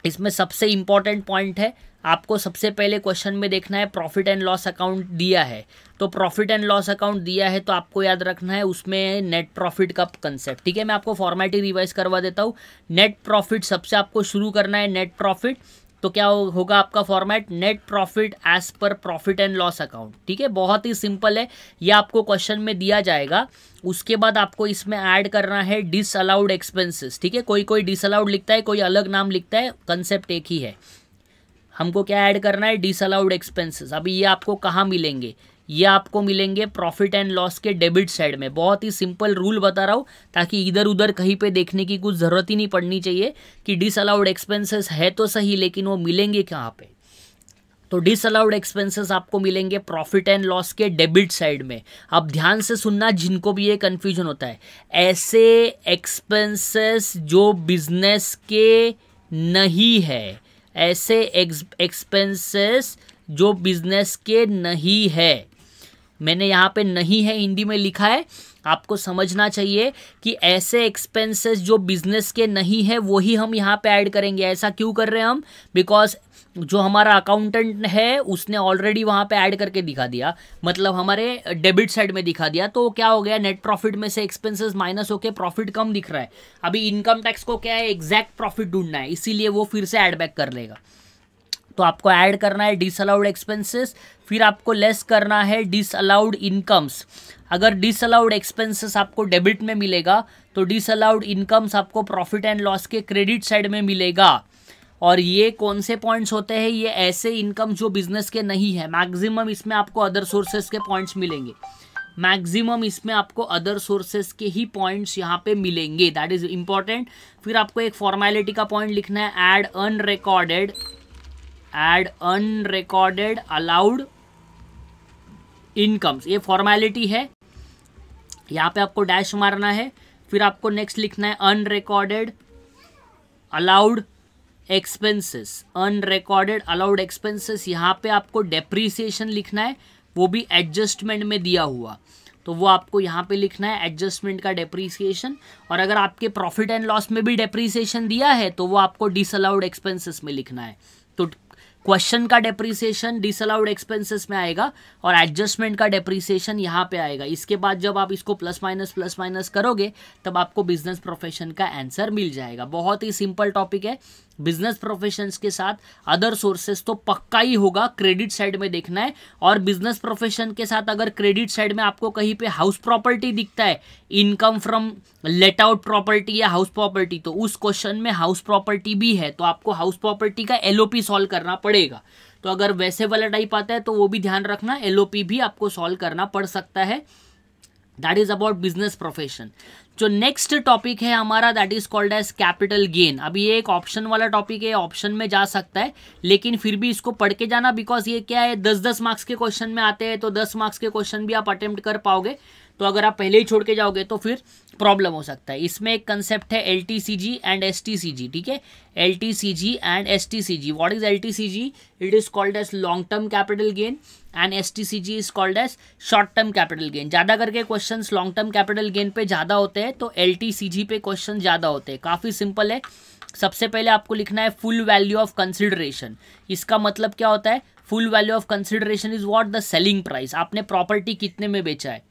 इसमें सबसे इंपॉर्टेंट पॉइंट है आपको सबसे पहले क्वेश्चन में देखना है प्रॉफिट एंड लॉस अकाउंट दिया है तो प्रॉफिट एंड लॉस अकाउंट दिया है तो आपको याद रखना है उसमें नेट प्रॉफिट का कंसेप्ट ठीक है मैं आपको फॉर्मेट ही रिवाइज करवा देता हूँ नेट प्रॉफिट सबसे आपको शुरू करना है नेट प्रॉफिट तो क्या हो, होगा आपका format net profit as per profit and loss account ठीक है बहुत ही सिंपल है ये आपको क्वेश्चन में दिया जाएगा उसके बाद आपको इसमें ऐड करना है डिसअलाउड एक्सपेंसेस ठीक है कोई कोई डिसअलाउड लिखता है कोई अलग नाम लिखता है कंसेप्ट एक ही है हमको क्या ऐड करना है डिसअलाउड एक्सपेंसेस अभी ये आपको कहाँ मिलेंगे ये आपको मिलेंगे प्रॉफिट एंड लॉस के डेबिट साइड में बहुत ही सिंपल रूल बता रहा हूँ ताकि इधर उधर कहीं पे देखने की कुछ ज़रूरत ही नहीं पड़नी चाहिए कि डिसअलाउड एक्सपेंसेस है तो सही लेकिन वो मिलेंगे कहाँ पे तो डिसअलाउड एक्सपेंसेस आपको मिलेंगे प्रॉफिट एंड लॉस के डेबिट साइड में अब ध्यान से सुनना जिनको भी ये कन्फ्यूजन होता है ऐसे एक्सपेंसेस जो बिजनेस के नहीं है ऐसे एक्सपेंसेस जो बिजनेस के नहीं है मैंने यहाँ पे नहीं है हिंदी में लिखा है आपको समझना चाहिए कि ऐसे एक्सपेंसेस जो बिजनेस के नहीं है वही हम यहाँ पे ऐड करेंगे ऐसा क्यों कर रहे हैं हम बिकॉज जो हमारा अकाउंटेंट है उसने ऑलरेडी वहाँ पे ऐड करके दिखा दिया मतलब हमारे डेबिट साइड में दिखा दिया तो क्या हो गया नेट प्रॉफिट में से एक्सपेंसेस माइनस होके प्रॉफिट कम दिख रहा है अभी इनकम टैक्स को क्या है एग्जैक्ट प्रॉफिट ढूंढना है इसीलिए वो फिर से ऐड बैक कर लेगा तो आपको ऐड करना है डिसअलाउड एक्सपेंसेस फिर आपको लेस करना है डिसअलाउड इनकम्स अगर डिसअलाउड एक्सपेंसेस आपको डेबिट में मिलेगा तो डिसअलाउड इनकम्स आपको प्रॉफिट एंड लॉस के क्रेडिट साइड में मिलेगा और ये कौन से पॉइंट्स होते हैं ये ऐसे इनकम जो बिजनेस के नहीं है मैक्सिमम इसमें आपको अदर सोर्सेस के पॉइंट्स मिलेंगे मैक्सिमम इसमें आपको अदर सोर्सेस के ही पॉइंट्स यहाँ पे मिलेंगे दैट इज इंपॉर्टेंट फिर आपको एक फॉर्मेलिटी का पॉइंट लिखना है add unrecorded add unrecorded allowed incomes ये फॉर्मेलिटी है यहाँ पे आपको डैश मारना है फिर आपको नेक्स्ट लिखना है unrecorded allowed expenses unrecorded allowed expenses यहाँ पे आपको डेप्रीसिएशन लिखना है वो भी एडजस्टमेंट में दिया हुआ तो वो आपको यहाँ पे लिखना है एडजस्टमेंट का डेप्रीसिएशन और अगर आपके प्रॉफिट एंड लॉस में भी डेप्रीसिएशन दिया है तो वो आपको डिसअलाउड एक्सपेंसेस में लिखना है तो क्वेश्चन का डेप्रीसिएशन डिसअलाउड एक्सपेंसेस में आएगा और एडजस्टमेंट का डेप्रीसिएशन यहाँ पे आएगा इसके बाद जब आप इसको प्लस माइनस प्लस माइनस करोगे तब आपको बिजनेस प्रोफेशन का आंसर मिल जाएगा बहुत ही सिंपल टॉपिक है बिजनेस प्रोफेशंस के साथ अदर सोर्सेस तो पक्का ही होगा क्रेडिट साइड में देखना है और बिजनेस प्रोफेशन के साथ अगर क्रेडिट साइड में आपको कहीं पे हाउस प्रॉपर्टी दिखता है income from let out property या हाउस प्रॉपर्टी तो उस क्वेश्चन में हाउस प्रॉपर्टी भी है तो आपको हाउस प्रॉपर्टी का एलओपी सॉल्व करना पड़ेगा तो अगर वैसे वाला टाइप आता है तो वो भी ध्यान रखना एलओपी भी आपको सॉल्व करना पड़ सकता है that is about business profession जो नेक्स्ट टॉपिक है हमारा that is called as capital gain अभी ये एक ऑप्शन वाला टॉपिक है ऑप्शन में जा सकता है लेकिन फिर भी इसको पढ़ के जाना बिकॉज ये क्या है दस दस मार्क्स के क्वेश्चन में आते हैं तो दस मार्क्स के क्वेश्चन भी आप अटेम्प्ट कर पाओगे तो अगर आप पहले ही छोड़ के जाओगे तो फिर प्रॉब्लम हो सकता है इसमें एक कंसेप्ट है एल एंड एस ठीक है L and S T C G what is L T C G it is called as long term capital gain and S T C G is called as short term capital gain ज़्यादा करके question long term capital gain पे ज़्यादा होते हैं तो L पे question ज़्यादा होते हैं काफ़ी सिंपल है सबसे पहले आपको लिखना है फुल वैल्यू ऑफ कंसिडरेशन इसका मतलब क्या होता है full value of consideration is what the selling price आपने प्रॉपर्टी कितने में बेचा है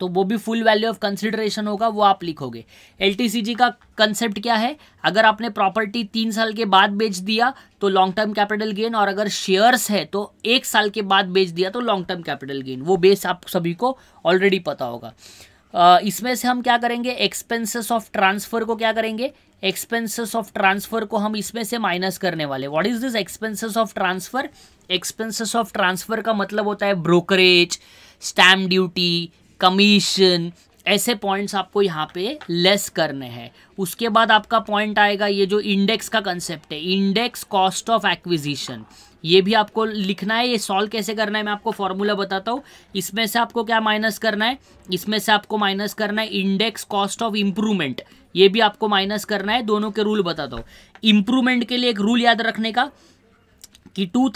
तो वो भी फुल वैल्यू ऑफ कंसिडरेशन होगा वो आप लिखोगे एल का कंसेप्ट क्या है अगर आपने प्रॉपर्टी तीन साल के बाद बेच दिया तो लॉन्ग टर्म कैपिटल गेन और अगर शेयर्स है तो एक साल के बाद बेच दिया तो लॉन्ग टर्म कैपिटल गेन वो बेस आप सभी को ऑलरेडी पता होगा Uh, इसमें से हम क्या करेंगे एक्सपेंसेस ऑफ ट्रांसफर को क्या करेंगे एक्सपेंसेस ऑफ ट्रांसफर को हम इसमें से माइनस करने वाले what is this expenses of transfer expenses of transfer का मतलब होता है ब्रोकरेज स्टैम्प ड्यूटी कमीशन ऐसे पॉइंट्स आपको यहाँ पे लेस करने हैं उसके बाद आपका पॉइंट आएगा ये जो इंडेक्स का कंसेप्ट है इंडेक्स कॉस्ट ऑफ एक्विजिशन ये भी आपको लिखना है ये सॉल्व कैसे करना है मैं आपको फॉर्मूला बताता हूँ इसमें से आपको क्या माइनस करना है इसमें से आपको माइनस करना है इंडेक्स कॉस्ट ऑफ इम्प्रूवमेंट ये भी आपको माइनस करना है दोनों के रूल बताता हूँ इम्प्रूवमेंट के लिए एक रूल याद रखने का कि टू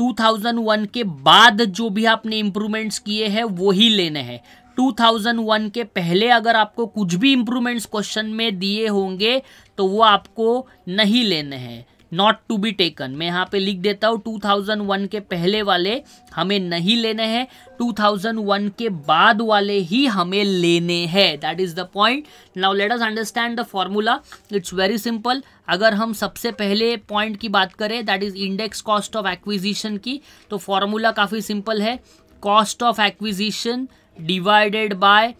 2001 के बाद जो भी आपने इम्प्रूवमेंट्स किए हैं वो ही लेने हैं 2001 के पहले अगर आपको कुछ भी इम्प्रूवमेंट्स क्वेश्चन में दिए होंगे तो वो आपको नहीं लेने हैं नॉट टू बी टेकन मैं यहाँ पे लिख देता हूँ 2001 के पहले वाले हमें नहीं लेने हैं 2001 के बाद वाले ही हमें लेने हैं that is the point now let us understand the formula it's very simple अगर हम सबसे पहले पॉइंट की बात करें that is index cost of acquisition की तो फॉर्मूला काफ़ी सिंपल है cost of acquisition divided by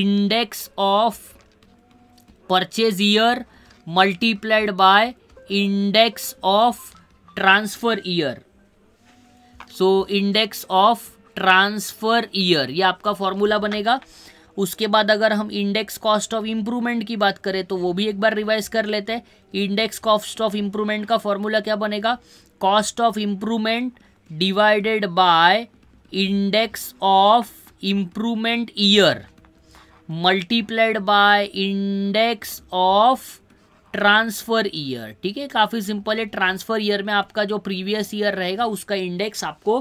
index of purchase year multiplied by index of transfer year so index of transfer year ये आपका फॉर्मूला बनेगा उसके बाद अगर हम इंडेक्स कॉस्ट ऑफ इंप्रूवमेंट की बात करें तो वो भी एक बार रिवाइज कर लेते हैं इंडेक्स कॉस्ट ऑफ इंप्रूवमेंट का फॉर्मूला क्या बनेगा cost of improvement divided by index of improvement year multiplied by index of transfer year ठीक है काफ़ी सिंपल है ट्रांसफर ईयर में आपका जो प्रीवियस ईयर रहेगा उसका इंडेक्स आपको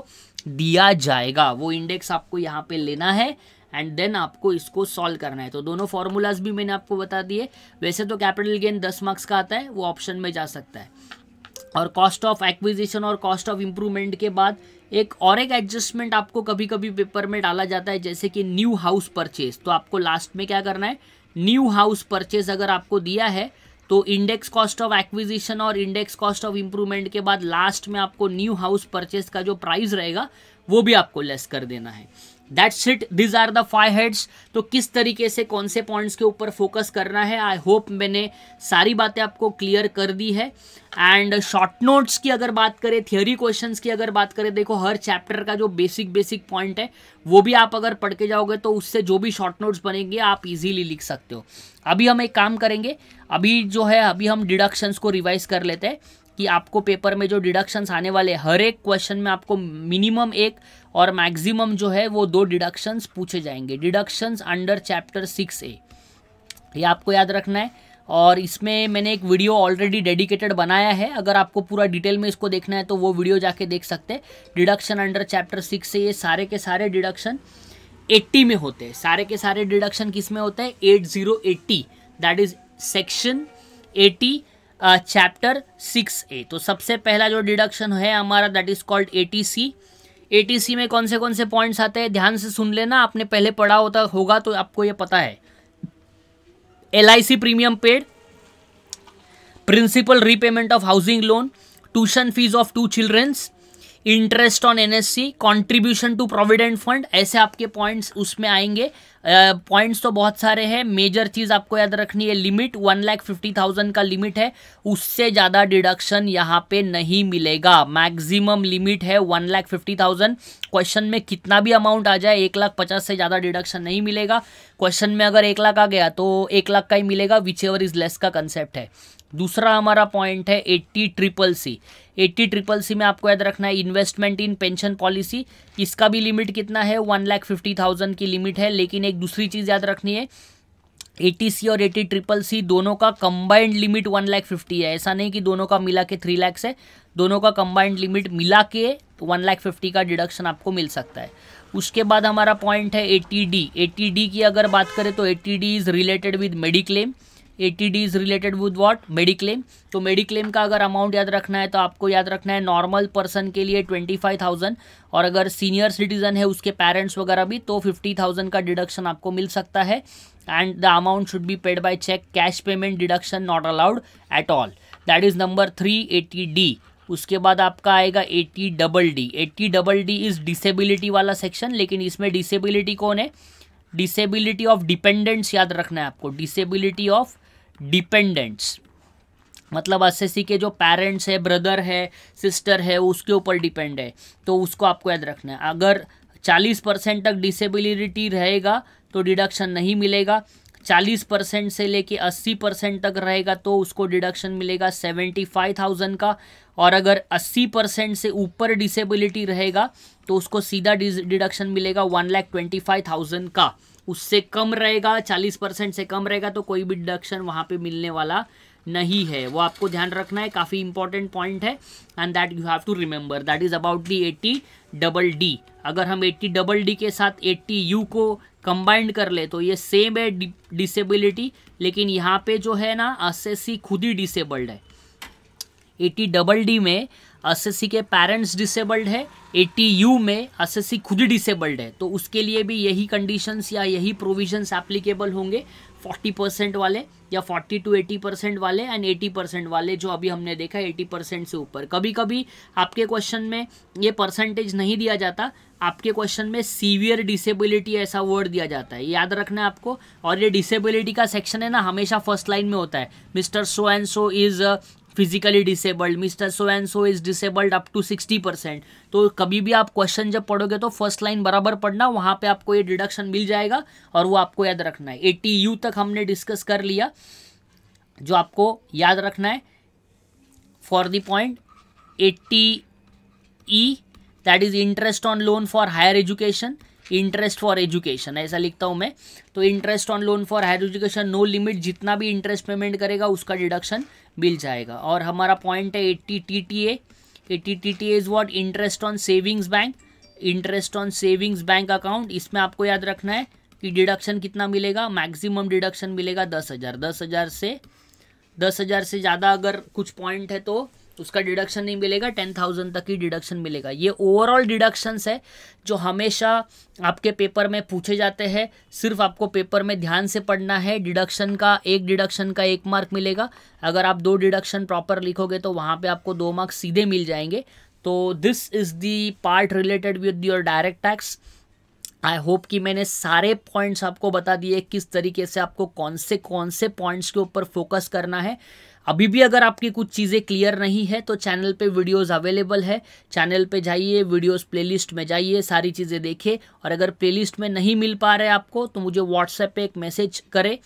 दिया जाएगा वो इंडेक्स आपको यहाँ पे लेना है एंड देन आपको इसको सॉल्व करना है तो दोनों फॉर्मूलाज भी मैंने आपको बता दिए वैसे तो कैपिटल गेन दस मार्क्स का आता है वो ऑप्शन में जा सकता है और कॉस्ट ऑफ एक्विजिशन और कॉस्ट ऑफ इम्प्रूवमेंट के बाद एक और एक एडजस्टमेंट आपको कभी कभी पेपर में डाला जाता है जैसे कि न्यू हाउस परचेज तो आपको लास्ट में क्या करना है न्यू हाउस परचेज अगर आपको दिया है तो इंडेक्स कॉस्ट ऑफ एक्विजिशन और इंडेक्स कॉस्ट ऑफ इंप्रूवमेंट के बाद लास्ट में आपको न्यू हाउस परचेस का जो प्राइस रहेगा वो भी आपको लेस कर देना है that's it these are the five heads तो किस तरीके से कौन से पॉइंट्स के ऊपर फोकस करना है आई होप मैंने सारी बातें आपको क्लियर कर दी है एंड शॉर्ट नोट्स की अगर बात करें थियोरी क्वेश्चन की अगर बात करें देखो हर चैप्टर का जो बेसिक बेसिक पॉइंट है वो भी आप अगर पढ़ के जाओगे तो उससे जो भी शॉर्ट नोट्स बनेंगे आप इजीली लिख सकते हो अभी हम एक काम करेंगे अभी जो है अभी हम डिडक्शंस को रिवाइज कर लेते हैं कि आपको पेपर में जो डिडक्शंस आने वाले हर एक क्वेश्चन में आपको मिनिमम एक और मैक्सिमम जो है वो दो डिडक्शंस पूछे जाएंगे deductions under chapter six A ये आपको याद रखना है और इसमें मैंने एक वीडियो ऑलरेडी डेडिकेटेड बनाया है अगर आपको पूरा डिटेल में इसको देखना है तो वो वीडियो जाके देख सकते हैं डिडक्शन अंडर चैप्टर सिक्स से ये सारे के सारे डिडक्शन 80 में होते हैं सारे के सारे डिडक्शन किस में होते हैं eight zero eighty that is section 80 chapter six A तो सबसे पहला जो डिडक्शन है हमारा that is called as eighty C में कौन से कौन से पॉइंट्स आते हैं ध्यान से सुन लेना आपने पहले पढ़ा होता होगा तो आपको ये पता है LIC premium paid principal repayment of housing loan tuition fees of two childrens interest on NSC contribution to provident fund ऐसे आपके पॉइंट्स उसमें आएंगे पॉइंट्स uh, तो बहुत सारे हैं मेजर चीज़ आपको याद रखनी है limit one lakh fifty thousand का लिमिट है उससे ज़्यादा डिडक्शन यहाँ पे नहीं मिलेगा मैक्सिमम लिमिट है one lakh fifty thousand question में कितना भी अमाउंट आ जाए एक लाख पचास से ज़्यादा डिडक्शन नहीं मिलेगा क्वेश्चन में अगर एक लाख आ गया तो एक लाख का ही मिलेगा विच एवर इज़ लेस का कंसेप्ट है दूसरा हमारा पॉइंट है eighty triple C eighty triple C में आपको याद रखना है इन्वेस्टमेंट इन पेंशन पॉलिसी इसका भी लिमिट कितना है वन लाख फिफ्टी थाउजेंड की लिमिट है लेकिन एक दूसरी चीज़ याद रखनी है एटी सी और एटी ट्रिपल सी दोनों का combined limit one lakh fifty है ऐसा नहीं कि दोनों का मिला के थ्री लैक्स है दोनों का कंबाइंड लिमिट मिला के तो वन लाख फिफ्टी का डिडक्शन आपको मिल सकता है उसके बाद हमारा पॉइंट है एटी डी एटी डी की अगर बात करें तो eighty D is related with mediclaim eighty D is related with what mediclaim तो मेडिक्लेम का अगर अमाउंट याद रखना है तो आपको याद रखना है नॉर्मल पर्सन के लिए ट्वेंटी फाइव थाउजेंड और अगर सीनियर सिटीजन है उसके पेरेंट्स वगैरह भी तो फिफ्टी थाउजेंड का डिडक्शन आपको मिल सकता है and the amount should be paid by cheque cash payment deduction not allowed at all that is number three eighty D उसके बाद आपका आएगा eighty double D eighty double D is disability वाला section लेकिन इसमें disability कौन है disability of dependents याद रखना है आपको डिसेबिलिटी ऑफ डिपेंडेंट्स मतलब असेसी के जो पेरेंट्स है ब्रदर है सिस्टर है उसके ऊपर डिपेंड है तो उसको आपको याद रखना है अगर 40 परसेंट तक डिसेबिलिटी रहेगा तो डिडक्शन नहीं मिलेगा 40 परसेंट से लेके 80 परसेंट तक रहेगा तो उसको डिडक्शन मिलेगा 75,000 का और अगर 80 परसेंट से ऊपर डिसेबिलिटी रहेगा तो उसको सीधा डिडक्शन मिलेगा one lakh twenty five thousand का उससे कम रहेगा चालीस परसेंट से कम रहेगा तो कोई भी डिडक्शन वहाँ पे मिलने वाला नहीं है वो आपको ध्यान रखना है काफ़ी इंपॉर्टेंट पॉइंट है and that you have to remember that is about the eighty double D अगर हम एट्टी डबल डी के साथ एट्टी यू को कंबाइंड कर ले तो ये सेम है डिसेबिलिटी लेकिन यहाँ पे जो है ना एस खुद ही डिसेबल्ड है एट्टी डबल डी में एस के पेरेंट्स डिसेबल्ड है ए में एस खुद डिसेबल्ड है तो उसके लिए भी यही कंडीशंस या यही प्रोविजंस एप्लीकेबल होंगे 40 परसेंट वाले या 40 टू 80 परसेंट वाले एंड 80 परसेंट वाले जो अभी हमने देखा 80 परसेंट से ऊपर कभी कभी आपके क्वेश्चन में ये परसेंटेज नहीं दिया जाता आपके क्वेश्चन में सीवियर डिसेबिलिटी ऐसा वर्ड दिया जाता है याद रखना है आपको और ये डिसेबिलिटी का सेक्शन है ना हमेशा फर्स्ट लाइन में होता है mister so and so is physically disabled mister so and so is disabled up to sixty percent तो कभी भी आप क्वेश्चन जब पढ़ोगे तो फर्स्ट लाइन बराबर पढ़ना वहाँ पे आपको ये डिडक्शन मिल जाएगा और वो आपको याद रखना है एटी यू तक हमने डिस्कस कर लिया जो आपको याद रखना है for the point eighty E that is interest on loan for higher education interest for education ऐसा लिखता हूँ मैं तो interest on loan for higher education no limit जितना भी इंटरेस्ट पेमेंट करेगा उसका डिडक्शन मिल जाएगा और हमारा पॉइंट है eighty T T A eighty T T A is what interest on savings bank interest on savings bank account इसमें आपको याद रखना है कि डिडक्शन कितना मिलेगा मैक्सिमम डिडक्शन मिलेगा दस हज़ार दस हज़ार से दस हज़ार से ज़्यादा अगर कुछ पॉइंट है तो उसका डिडक्शन नहीं मिलेगा टेन थाउजेंड तक ही डिडक्शन मिलेगा ये ओवरऑल डिडक्शंस है जो हमेशा आपके पेपर में पूछे जाते हैं सिर्फ आपको पेपर में ध्यान से पढ़ना है डिडक्शन का एक डिडक्शन का एक मार्क मिलेगा अगर आप दो डिडक्शन प्रॉपर लिखोगे तो वहाँ पे आपको दो मार्क्स सीधे मिल जाएंगे तो this is the part related with your direct tax I hope कि मैंने सारे पॉइंट्स आपको बता दिए किस तरीके से आपको कौन से कौन से पॉइंट्स के ऊपर फोकस करना है अभी भी अगर आपकी कुछ चीज़ें क्लियर नहीं है तो चैनल पे वीडियोस अवेलेबल है चैनल पे जाइए वीडियोस प्लेलिस्ट में जाइए सारी चीज़ें देखें और अगर प्लेलिस्ट में नहीं मिल पा रहे आपको तो मुझे व्हाट्सएप पे एक मैसेज करें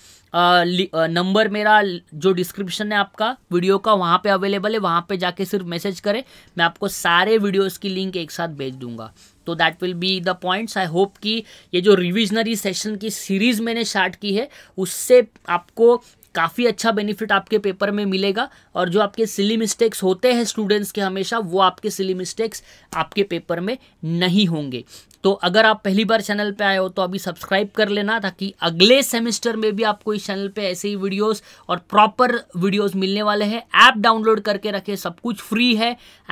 नंबर मेरा जो डिस्क्रिप्शन है आपका वीडियो का वहाँ पर अवेलेबल है वहाँ पर जाके सिर्फ मैसेज करें मैं आपको सारे वीडियोज़ की लिंक एक साथ भेज दूँगा तो that will be the points I hope कि ये जो रिविजनरी सेशन की सीरीज़ मैंने स्टार्ट की है उससे आपको काफ़ी अच्छा बेनिफिट आपके पेपर में मिलेगा और जो आपके सिली मिस्टेक्स होते हैं स्टूडेंट्स के हमेशा वो आपके सिली मिस्टेक्स आपके पेपर में नहीं होंगे तो अगर आप पहली बार चैनल पे आए हो तो अभी सब्सक्राइब कर लेना ताकि अगले सेमेस्टर में भी आपको इस चैनल पे ऐसे ही वीडियोस और प्रॉपर वीडियोस मिलने वाले हैं ऐप डाउनलोड करके रखें सब कुछ फ्री है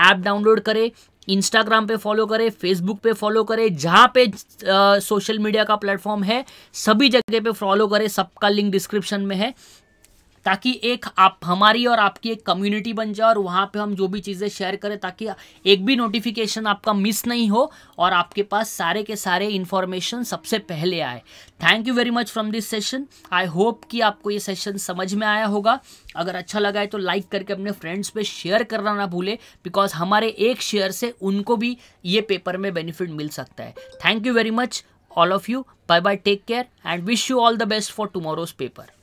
ऐप डाउनलोड करें इंस्टाग्राम पे फॉलो करें फेसबुक पे फॉलो करें जहाँ पे सोशल मीडिया का प्लेटफॉर्म है सभी जगह पे फॉलो करें सबका लिंक डिस्क्रिप्शन में है ताकि एक आप हमारी और आपकी एक कम्युनिटी बन जाए और वहाँ पे हम जो भी चीज़ें शेयर करें ताकि एक भी नोटिफिकेशन आपका मिस नहीं हो और आपके पास सारे के सारे इन्फॉर्मेशन सबसे पहले आए thank you very much from this session I hope कि आपको ये सेशन समझ में आया होगा अगर अच्छा लगा है तो लाइक करके अपने फ्रेंड्स पे शेयर करना ना भूले बिकॉज हमारे एक शेयर से उनको भी ये पेपर में बेनिफिट मिल सकता है thank you very much all of you bye bye take care and wish you all the best for tomorrow's paper